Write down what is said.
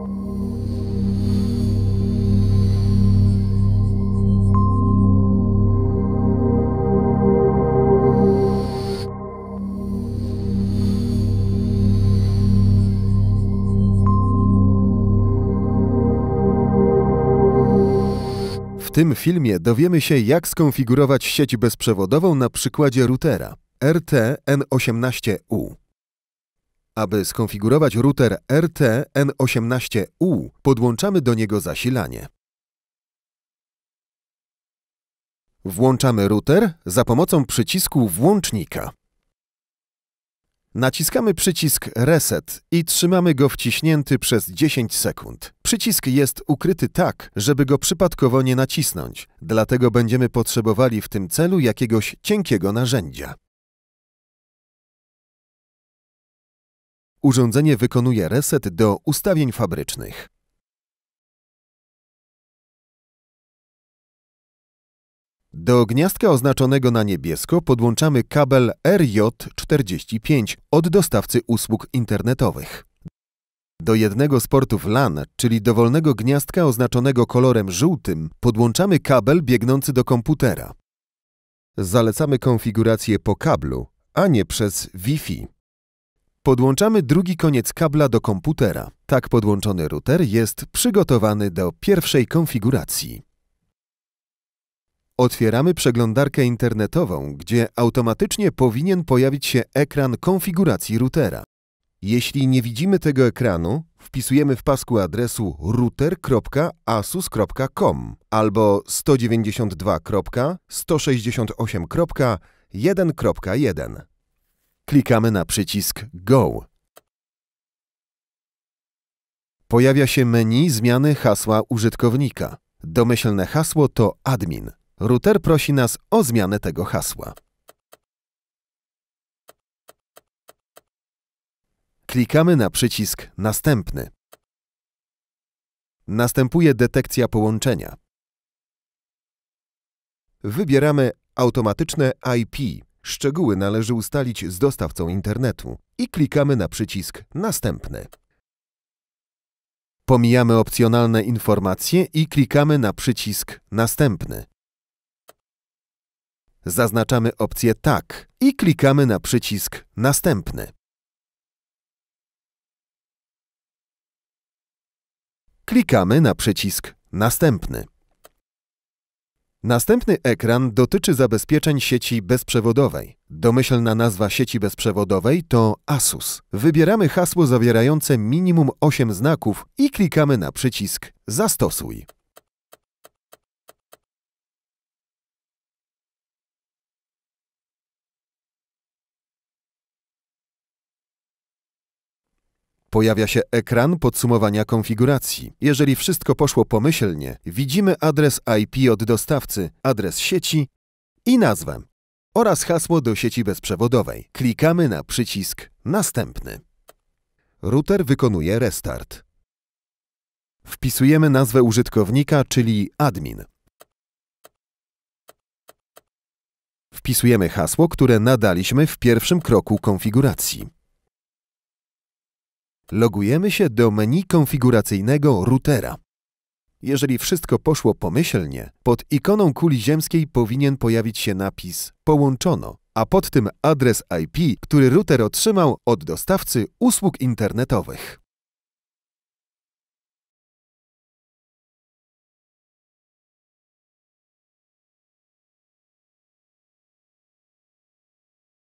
W tym filmie dowiemy się, jak skonfigurować sieć bezprzewodową na przykładzie routera RT N18U. Aby skonfigurować router RT-N18U, podłączamy do niego zasilanie. Włączamy router za pomocą przycisku włącznika. Naciskamy przycisk Reset i trzymamy go wciśnięty przez 10 sekund. Przycisk jest ukryty tak, żeby go przypadkowo nie nacisnąć, dlatego będziemy potrzebowali w tym celu jakiegoś cienkiego narzędzia. Urządzenie wykonuje reset do ustawień fabrycznych. Do gniazdka oznaczonego na niebiesko podłączamy kabel RJ45 od dostawcy usług internetowych. Do jednego z portów LAN, czyli dowolnego gniazdka oznaczonego kolorem żółtym, podłączamy kabel biegnący do komputera. Zalecamy konfigurację po kablu, a nie przez Wi-Fi. Podłączamy drugi koniec kabla do komputera. Tak podłączony router jest przygotowany do pierwszej konfiguracji. Otwieramy przeglądarkę internetową, gdzie automatycznie powinien pojawić się ekran konfiguracji routera. Jeśli nie widzimy tego ekranu, wpisujemy w pasku adresu router.asus.com albo 192.168.1.1 klikamy na przycisk Go. Pojawia się menu zmiany hasła użytkownika. Domyślne hasło to admin. Router prosi nas o zmianę tego hasła. Klikamy na przycisk Następny. Następuje detekcja połączenia. Wybieramy automatyczne IP. Szczegóły należy ustalić z dostawcą internetu i klikamy na przycisk Następny. Pomijamy opcjonalne informacje i klikamy na przycisk Następny. Zaznaczamy opcję Tak i klikamy na przycisk Następny. Klikamy na przycisk Następny. Następny ekran dotyczy zabezpieczeń sieci bezprzewodowej. Domyślna nazwa sieci bezprzewodowej to ASUS. Wybieramy hasło zawierające minimum 8 znaków i klikamy na przycisk Zastosuj. Pojawia się ekran podsumowania konfiguracji. Jeżeli wszystko poszło pomyślnie, widzimy adres IP od dostawcy, adres sieci i nazwę oraz hasło do sieci bezprzewodowej. Klikamy na przycisk Następny. Router wykonuje restart. Wpisujemy nazwę użytkownika, czyli admin. Wpisujemy hasło, które nadaliśmy w pierwszym kroku konfiguracji logujemy się do menu konfiguracyjnego routera. Jeżeli wszystko poszło pomyślnie, pod ikoną kuli ziemskiej powinien pojawić się napis Połączono, a pod tym adres IP, który router otrzymał od dostawcy usług internetowych.